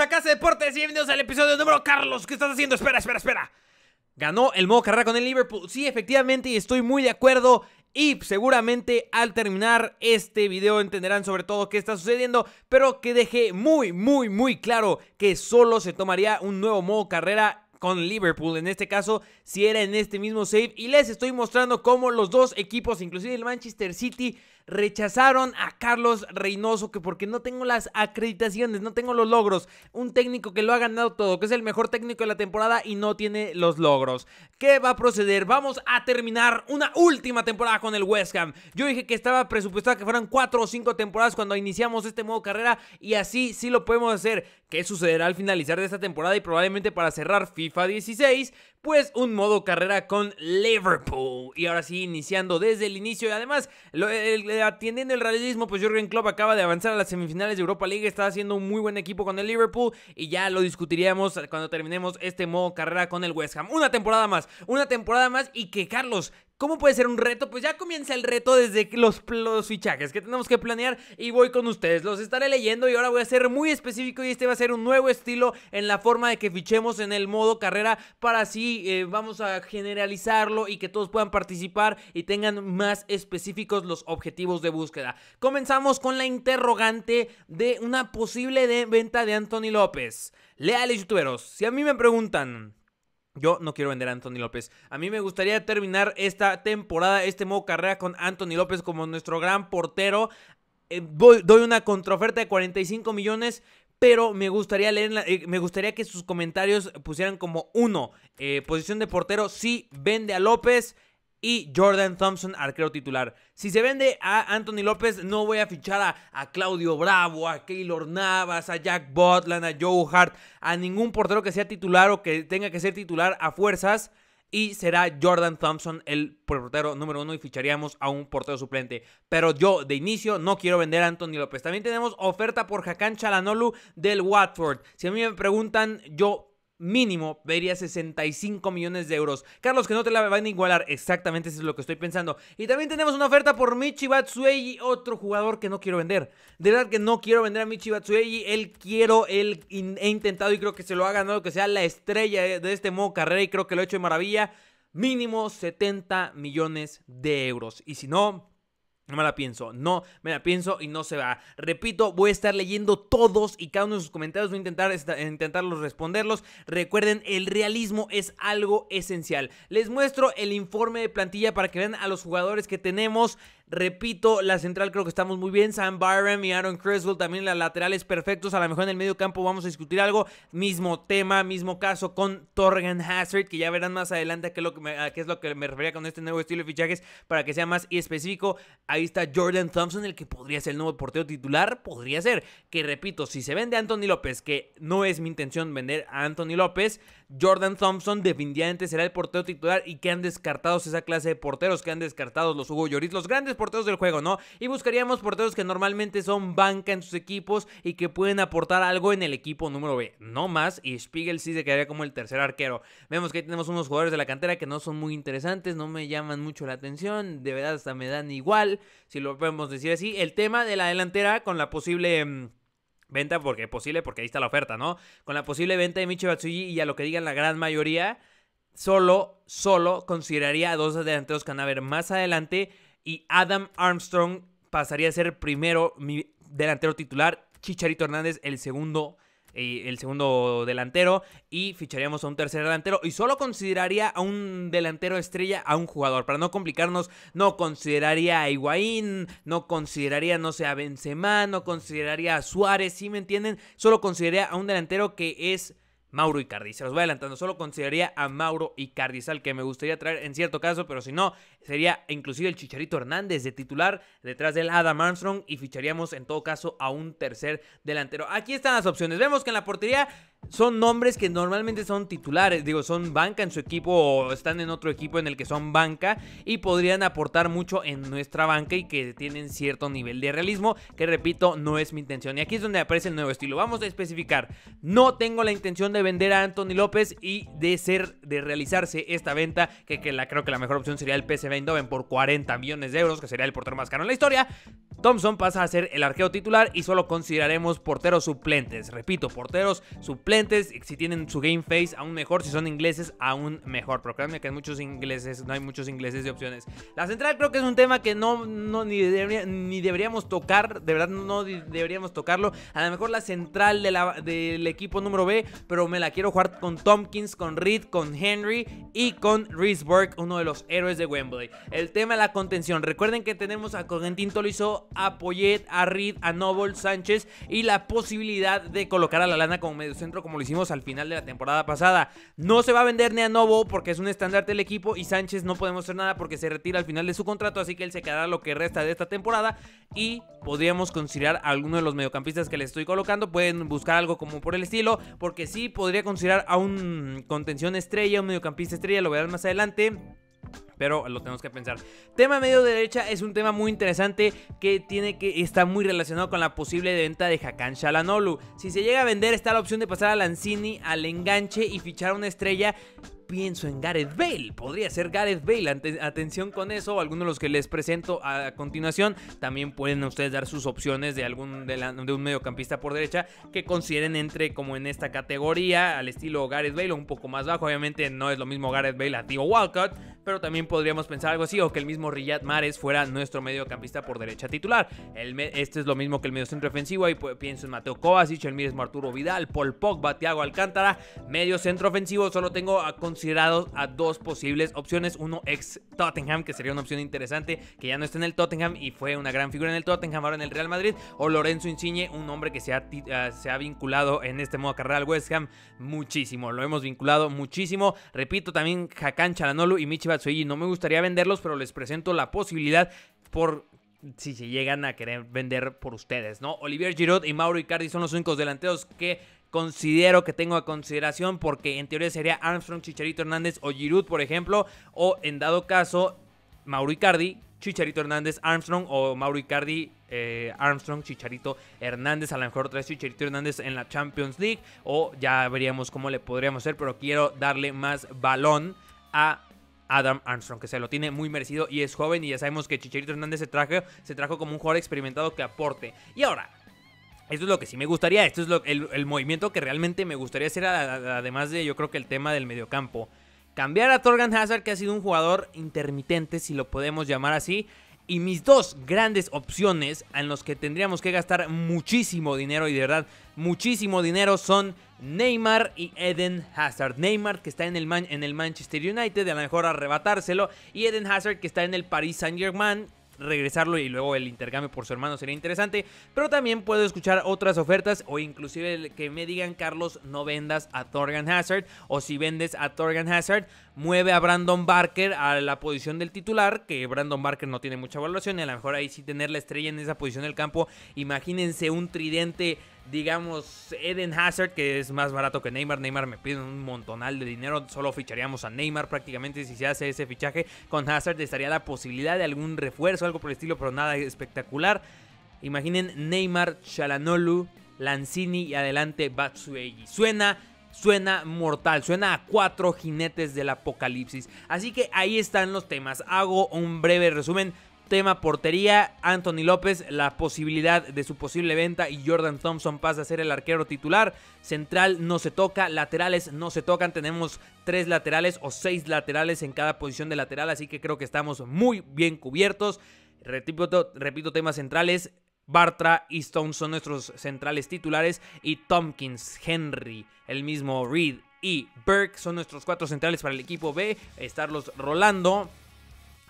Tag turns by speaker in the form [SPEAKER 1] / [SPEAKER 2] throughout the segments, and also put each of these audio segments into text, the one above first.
[SPEAKER 1] a Casa Deportes y bienvenidos al episodio número Carlos. ¿Qué estás haciendo? Espera, espera, espera. Ganó el modo carrera con el Liverpool. Sí, efectivamente, y estoy muy de acuerdo. Y seguramente al terminar este video entenderán sobre todo qué está sucediendo, pero que dejé muy, muy, muy claro que solo se tomaría un nuevo modo carrera con Liverpool. En este caso, si era en este mismo save. Y les estoy mostrando cómo los dos equipos, inclusive el Manchester City, rechazaron a Carlos Reynoso, que porque no tengo las acreditaciones, no tengo los logros, un técnico que lo ha ganado todo, que es el mejor técnico de la temporada y no tiene los logros. ¿Qué va a proceder? Vamos a terminar una última temporada con el West Ham. Yo dije que estaba presupuestado que fueran cuatro o cinco temporadas cuando iniciamos este modo carrera y así sí lo podemos hacer. ¿Qué sucederá al finalizar de esta temporada y probablemente para cerrar FIFA 16? pues un modo carrera con Liverpool. Y ahora sí, iniciando desde el inicio. Y además, lo, el, atendiendo el realismo, pues Jürgen Klopp acaba de avanzar a las semifinales de Europa League. Está haciendo un muy buen equipo con el Liverpool. Y ya lo discutiríamos cuando terminemos este modo carrera con el West Ham. Una temporada más, una temporada más. Y que Carlos, ¿Cómo puede ser un reto? Pues ya comienza el reto desde los, fichajes que tenemos que planear y voy con ustedes. Los estaré leyendo y ahora voy a ser muy específico y este va a ser un nuevo estilo en la forma de que fichemos en el modo carrera para así eh, vamos a generalizarlo y que todos puedan participar y tengan más específicos los objetivos de búsqueda. Comenzamos con la interrogante de una posible venta de Anthony López. Leales youtuberos, si a mí me preguntan... Yo no quiero vender a Anthony López. A mí me gustaría terminar esta temporada, este modo carrera con Anthony López como nuestro gran portero. Eh, voy, doy una contraoferta de 45 millones, pero me gustaría leer, eh, me gustaría que sus comentarios pusieran como uno. Eh, posición de portero, sí, vende a López y Jordan Thompson, arquero titular. Si se vende a Anthony López, no voy a fichar a, Claudio Bravo, a Keylor Navas, a Jack Botland, a Joe Hart, a ningún portero que sea titular o que tenga que ser titular a fuerzas. Y será Jordan Thompson el portero número uno y ficharíamos a un portero suplente. Pero yo de inicio no quiero vender a Anthony López. También tenemos oferta por Hakan Chalanolu del Watford. Si a mí me preguntan, yo mínimo vería 65 millones de euros. Carlos, que no te la van a igualar. Exactamente eso es lo que estoy pensando. Y también tenemos una oferta por Michi Batsuegi, otro jugador que no quiero vender. De verdad que no quiero vender a Michi Batsuegi. Él quiero, él he intentado y creo que se lo ha ganado, que sea la estrella de este modo carrera y creo que lo he hecho de maravilla. Mínimo 70 millones de euros. Y si no, no me la pienso, no me la pienso y no se va. Repito, voy a estar leyendo todos y cada uno de sus comentarios, voy a intentar intentarlos responderlos. Recuerden, el realismo es algo esencial. Les muestro el informe de plantilla para que vean a los jugadores que tenemos. Repito, la central creo que estamos muy bien. Sam Byron y Aaron Creswell también las laterales perfectos. A lo mejor en el medio campo vamos a discutir algo. Mismo tema, mismo caso con Torgan Hazard, que ya verán más adelante a qué, que es lo que me refería con este nuevo estilo de fichajes para que sea más específico. Ahí está Jordan Thompson, el que podría ser el nuevo portero titular. Podría ser. Que repito, si se vende a Anthony López, que no es mi intención vender a Anthony López, Jordan Thompson definitivamente será el portero titular y que han descartado esa clase de porteros, que han descartado los Hugo Lloris, los grandes porteros del juego, ¿no? Y buscaríamos porteros que normalmente son banca en sus equipos y que pueden aportar algo en el equipo número B, no más. Y Spiegel sí se quedaría como el tercer arquero. Vemos que ahí tenemos unos jugadores de la cantera que no son muy interesantes, no me llaman mucho la atención, de verdad hasta me dan igual, si lo podemos decir así. El tema de la delantera con la posible... Mm, venta, porque posible, porque ahí está la oferta, ¿no? Con la posible venta de Michi y a lo que digan la gran mayoría, solo, solo consideraría a dos delanteros que ver más adelante y Adam Armstrong pasaría a ser primero mi delantero titular, Chicharito Hernández el segundo eh, el segundo delantero y ficharíamos a un tercer delantero y solo consideraría a un delantero estrella a un jugador para no complicarnos no consideraría a Higuaín no consideraría no sé a Benzema no consideraría a Suárez si ¿sí me entienden solo consideraría a un delantero que es Mauro Icardi. Se los voy adelantando, solo consideraría a Mauro y es que me gustaría traer en cierto caso, pero si no, sería inclusive el Chicharito Hernández de titular detrás del Adam Armstrong y ficharíamos en todo caso a un tercer delantero. Aquí están las opciones. Vemos que en la portería son nombres que normalmente son titulares, digo, son banca en su equipo o están en otro equipo en el que son banca y podrían aportar mucho en nuestra banca y que tienen cierto nivel de realismo, que repito, no es mi intención. Y aquí es donde aparece el nuevo estilo. Vamos a especificar, no tengo la intención de vender a Anthony López y de ser, de realizarse esta venta, que, que la, creo que la mejor opción sería el PSV Eindhoven por 40 millones de euros, que sería el portero más caro en la historia. Thompson pasa a ser el arqueo titular y solo consideraremos porteros suplentes. Repito, porteros suplentes, si tienen su game face aún mejor, si son ingleses aún mejor. Pero créanme que hay muchos ingleses, no hay muchos ingleses de opciones. La central creo que es un tema que no, ni, deberíamos tocar, de verdad no deberíamos tocarlo. A lo mejor la central del equipo número B, pero me la quiero jugar con Tompkins, con Reed, con Henry y con Reese Burke, uno de los héroes de Wembley. El tema de la contención, recuerden que tenemos a hizo Tolizo a a Reed, a Noble, Sánchez y la posibilidad de colocar a la lana como mediocentro como lo hicimos al final de la temporada pasada. No se va a vender ni a Novo porque es un estándar del equipo y Sánchez no podemos hacer nada porque se retira al final de su contrato, así que él se quedará lo que resta de esta temporada y podríamos considerar a alguno de los mediocampistas que le estoy colocando, pueden buscar algo como por el estilo, porque sí podría considerar a un contención estrella, un mediocampista estrella, lo verán más adelante pero lo tenemos que pensar. Tema medio derecha es un tema muy interesante que tiene que está muy relacionado con la posible venta de Hakan Shalanolu. Si se llega a vender está la opción de pasar a Lanzini al enganche y fichar una estrella pienso en Gareth Bale. Podría ser Gareth Bale. Atención con eso. Algunos de los que les presento a continuación. También pueden ustedes dar sus opciones de algún de, un mediocampista por derecha que consideren entre como en esta categoría al estilo Gareth Bale o un poco más bajo. Obviamente no es lo mismo Gareth Bale a Tío Walcott pero también podríamos pensar algo así, o que el mismo Riyad Mares fuera nuestro mediocampista por derecha titular. este es lo mismo que el mediocentro ofensivo, ahí pienso en Mateo Kovacic, el mismo Arturo Vidal, Paul Pogba, Thiago Alcántara. medio centro ofensivo, solo tengo considerados a dos posibles opciones. Uno ex Tottenham, que sería una opción interesante, que ya no está en el Tottenham y fue una gran figura en el Tottenham, ahora en el Real Madrid, o Lorenzo Insigne, un hombre que se ha, ah, se ha vinculado en este modo carrera al West Ham muchísimo, lo hemos vinculado muchísimo. Repito, también Hakan Chalanolu y Michi no me gustaría venderlos, pero les presento la posibilidad por si se llegan a querer vender por ustedes, ¿no? Olivier Giroud y Mauro Icardi son los únicos delanteros que considero que tengo a consideración porque en teoría sería Armstrong, Chicharito Hernández o Giroud, por ejemplo, o en dado caso Mauro Icardi, Chicharito Hernández, Armstrong o Mauro Icardi, eh, Armstrong, Chicharito Hernández. A lo mejor vez Chicharito Hernández en la Champions League o ya veríamos cómo le podríamos hacer, pero quiero darle más balón a Adam Armstrong, que se lo tiene muy merecido y es joven y ya sabemos que Chicharito Hernández se trajo, se trajo como un jugador experimentado que aporte. Y ahora, esto es lo que sí me gustaría, esto es lo, el, el, movimiento que realmente me gustaría hacer, además de yo creo que el tema del mediocampo. Cambiar a Torgan Hazard, que ha sido un jugador intermitente, si lo podemos llamar así, y mis dos grandes opciones en los que tendríamos que gastar muchísimo dinero y de verdad muchísimo dinero son Neymar y Eden Hazard. Neymar que está en el, en el Manchester United, a lo mejor arrebatárselo. Y Eden Hazard que está en el Paris Saint Germain, regresarlo y luego el intercambio por su hermano sería interesante. Pero también puedo escuchar otras ofertas o inclusive que me digan, Carlos, no vendas a Torgan Hazard. O si vendes a Torgan Hazard, mueve a Brandon Barker a la posición del titular, que Brandon Barker no tiene mucha valoración y a lo mejor ahí sí tener la estrella en esa posición del campo. Imagínense un tridente digamos, Eden Hazard, que es más barato que Neymar. Neymar me pide un montonal de dinero. Solo ficharíamos a Neymar prácticamente si se hace ese fichaje. Con Hazard estaría la posibilidad de algún refuerzo, algo por el estilo, pero nada espectacular. Imaginen Neymar, Chalanolu, Lanzini y adelante Batsuegi. Suena suena mortal, suena a cuatro jinetes del apocalipsis. Así que ahí están los temas. Hago un breve resumen Tema portería, Anthony López, la posibilidad de su posible venta y Jordan Thompson pasa a ser el arquero titular. Central no se toca, laterales no se tocan. Tenemos tres laterales o seis laterales en cada posición de lateral, así que creo que estamos muy bien cubiertos. Repito, repito temas centrales. Bartra y Stone son nuestros centrales titulares y Tompkins, Henry, el mismo Reed y Burke son nuestros cuatro centrales para el equipo B. Estarlos rolando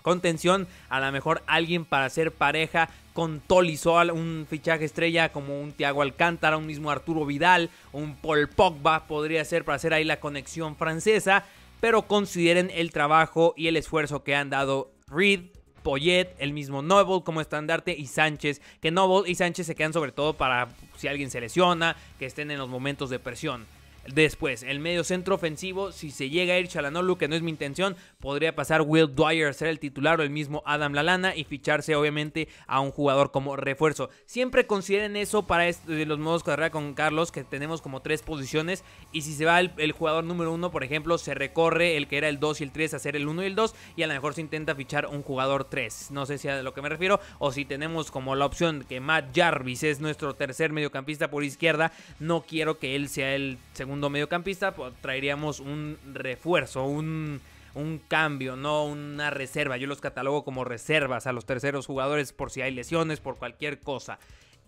[SPEAKER 1] contención, a lo mejor alguien para hacer pareja con Tolisol, un fichaje estrella como un Thiago Alcántara, un mismo Arturo Vidal, un Paul Pogba podría ser para hacer ahí la conexión francesa, pero consideren el trabajo y el esfuerzo que han dado Reed, Poyet, el mismo Noble como estandarte y Sánchez. Que Noble y Sánchez se quedan sobre todo para si alguien se lesiona, que estén en los momentos de presión. Después, el medio centro ofensivo, si se llega a ir Chalanolu, que no es mi intención, podría pasar Will Dwyer a ser el titular o el mismo Adam Lalana y ficharse obviamente a un jugador como refuerzo. Siempre consideren eso para los modos carrera con Carlos, que tenemos como tres posiciones y si se va el, jugador número uno, por ejemplo, se recorre el que era el 2 y el 3 a ser el 1 y el 2 y a lo mejor se intenta fichar un jugador 3. No sé si a lo que me refiero o si tenemos como la opción que Matt Jarvis es nuestro tercer mediocampista por izquierda, no quiero que él sea el segundo mediocampista, pues, traeríamos un refuerzo, un, un cambio, no una reserva. Yo los catalogo como reservas a los terceros jugadores por si hay lesiones, por cualquier cosa.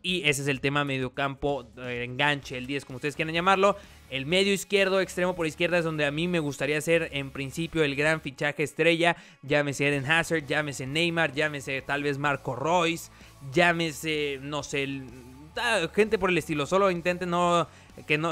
[SPEAKER 1] Y ese es el tema mediocampo, eh, enganche, el 10, como ustedes quieran llamarlo. El medio izquierdo, extremo por izquierda, es donde a mí me gustaría ser en principio el gran fichaje estrella. Llámese Eden Hazard, llámese Neymar, llámese tal vez Marco Royce, llámese, no sé, ah, gente por el estilo. Solo intenten no que no,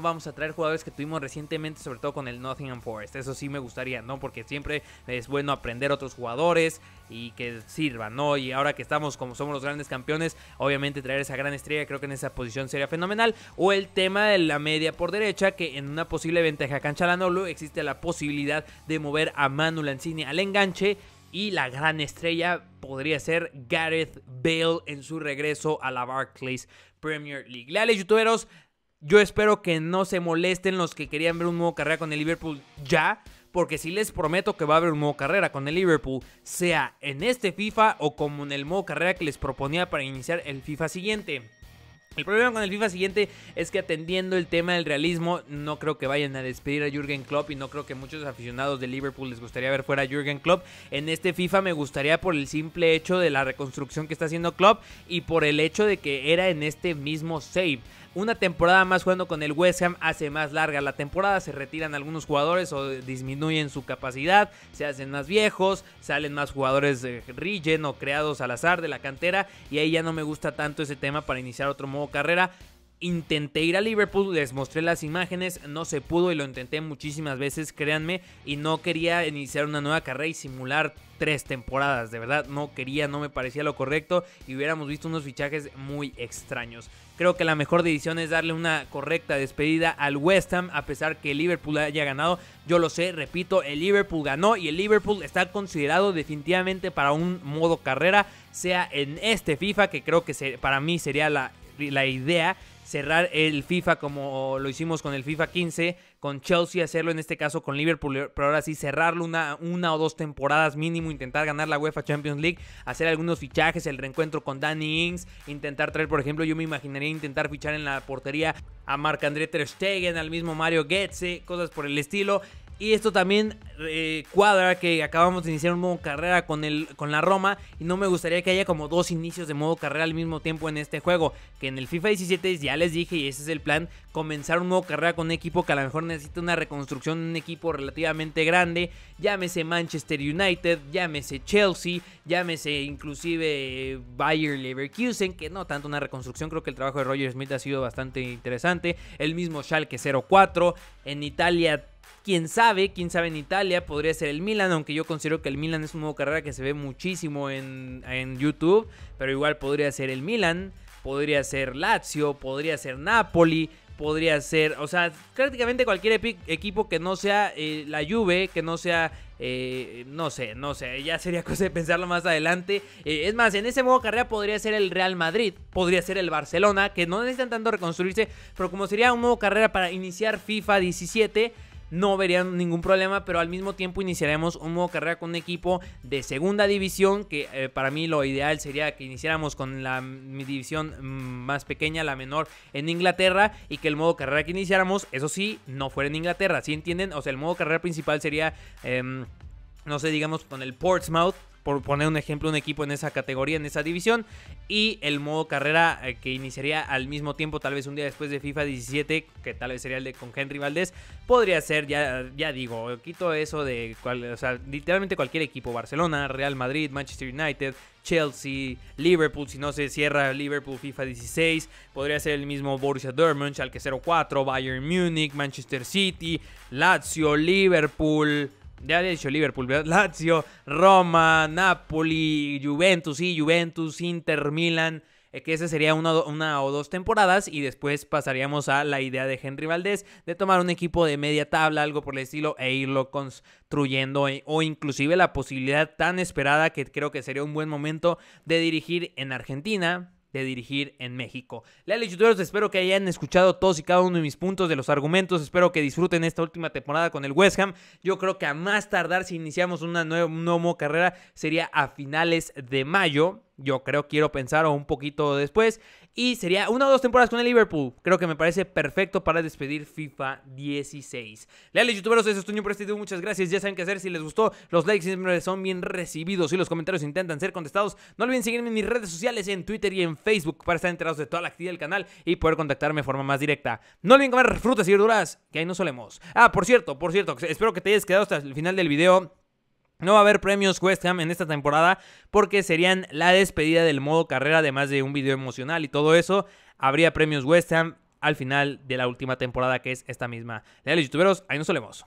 [SPEAKER 1] vamos a traer jugadores que tuvimos recientemente, sobre todo con el Nottingham Forest. Eso sí me gustaría, ¿no? Porque siempre es bueno aprender otros jugadores y que sirvan, ¿no? Y ahora que estamos como somos los grandes campeones, obviamente traer esa gran estrella creo que en esa posición sería fenomenal. O el tema de la media por derecha, que en una posible ventaja cancha Canchalanolu existe la posibilidad de mover a Manu Lanzini al enganche y la gran estrella podría ser Gareth Bale en su regreso a la Barclays Premier League. Leales youtuberos, yo espero que no se molesten los que querían ver un nuevo carrera con el Liverpool ya, porque si les prometo que va a haber un nuevo carrera con el Liverpool, sea en este FIFA o como en el modo carrera que les proponía para iniciar el FIFA siguiente. El problema con el FIFA siguiente es que atendiendo el tema del realismo, no creo que vayan a despedir a Jürgen Klopp y no creo que muchos aficionados de Liverpool les gustaría ver fuera a Jürgen Klopp. En este FIFA me gustaría por el simple hecho de la reconstrucción que está haciendo Klopp y por el hecho de que era en este mismo save una temporada más jugando con el West Ham hace más larga la temporada, se retiran algunos jugadores o disminuyen su capacidad, se hacen más viejos, salen más jugadores de o creados al azar de la cantera y ahí ya no me gusta tanto ese tema para iniciar otro modo carrera. Intenté ir a Liverpool, les mostré las imágenes, no se pudo y lo intenté muchísimas veces, créanme, y no quería iniciar una nueva carrera y simular tres temporadas, de verdad no quería, no me parecía lo correcto y hubiéramos visto unos fichajes muy extraños. Creo que la mejor decisión es darle una correcta despedida al West Ham, a pesar que el Liverpool haya ganado, yo lo sé, repito, el Liverpool ganó y el Liverpool está considerado definitivamente para un modo carrera, sea en este FIFA, que creo que para mí sería la, la idea cerrar el FIFA como lo hicimos con el FIFA 15, con Chelsea, hacerlo en este caso con Liverpool, pero ahora sí cerrarlo una, una o dos temporadas mínimo, intentar ganar la UEFA Champions League, hacer algunos fichajes, el reencuentro con Danny Ings, intentar traer, por ejemplo, yo me imaginaría intentar fichar en la portería a Marc-André Ter Stegen, al mismo Mario Goetze, cosas por el estilo. Y esto también eh, cuadra que acabamos de iniciar un modo carrera con, el, con la Roma y no me gustaría que haya como dos inicios de modo carrera al mismo tiempo en este juego. Que en el FIFA 17 ya les dije y ese es el plan, comenzar un nuevo carrera con un equipo que a lo mejor necesita una reconstrucción, un equipo relativamente grande, llámese Manchester United, llámese Chelsea, llámese inclusive Bayer Leverkusen, que no tanto una reconstrucción, creo que el trabajo de Roger Smith ha sido bastante interesante, el mismo Schalke 04, en Italia Quién sabe, quién sabe en Italia, podría ser el Milan, aunque yo considero que el Milan es un modo carrera que se ve muchísimo en, en YouTube, pero igual podría ser el Milan, podría ser Lazio, podría ser Napoli, podría ser. O sea, prácticamente cualquier equipo que no sea eh, la Juve, que no sea. Eh, no sé, no sé, ya sería cosa de pensarlo más adelante. Eh, es más, en ese modo carrera podría ser el Real Madrid, podría ser el Barcelona, que no necesitan tanto reconstruirse, pero como sería un modo carrera para iniciar FIFA 17, no verían ningún problema, pero al mismo tiempo iniciaremos un modo carrera con un equipo de segunda división, que eh, para mí lo ideal sería que iniciáramos con la mi división mm, más pequeña, la menor, en Inglaterra, y que el modo carrera que iniciáramos, eso sí, no fuera en Inglaterra, ¿sí entienden? O sea, el modo carrera principal sería... Em, no sé, digamos, con el Portsmouth, por poner un ejemplo, un equipo en esa categoría, en esa división, y el modo carrera eh, que iniciaría al mismo tiempo, tal vez un día después de FIFA 17, que tal vez sería el de con Henry Valdés, podría ser, ya, ya digo, quito eso de, sea, literalmente cualquier equipo, Barcelona, Real Madrid, Manchester United, Chelsea, Liverpool, si no se cierra Liverpool FIFA 16, podría ser el mismo Borussia Dortmund, Schalke 04, Bayern Munich, Manchester City, Lazio, Liverpool, ya había dicho Liverpool, Lazio, Roma, Napoli, Juventus, sí, Juventus, Inter, Milan. Eh, que esa sería una, o dos temporadas y después pasaríamos a la idea de Henry Valdés de tomar un equipo de media tabla, algo por el estilo, e irlo construyendo eh, o inclusive la posibilidad tan esperada que creo que sería un buen momento de dirigir en Argentina, dirigir en México. Leales youtuberos, espero que hayan escuchado todos y cada uno de mis puntos, de los argumentos. Espero que disfruten esta última temporada con el West Ham. Yo creo que a más tardar, si iniciamos una nueva, carrera, sería a finales de mayo. Yo creo, quiero pensar, o un poquito después. Y sería una o dos temporadas con el Liverpool. Creo que me parece perfecto para despedir FIFA 16. Leales youtuberos, eso es todo por este Muchas gracias. Ya saben qué hacer. Si les gustó, los likes siempre son bien recibidos y los comentarios intentan ser contestados. No olviden seguirme en mis redes sociales, en Twitter y en Facebook para estar enterados de toda la actividad del canal y poder contactarme de forma más directa. No olviden comer frutas y verduras, que ahí no solemos. Ah, por cierto, por cierto, espero que te hayas quedado hasta el final del video. No va a haber premios West Ham en esta temporada porque serían la despedida del modo carrera, además de un video emocional y todo eso. Habría premios West Ham al final de la última temporada que es esta misma. Leales youtuberos, ahí nos solemos.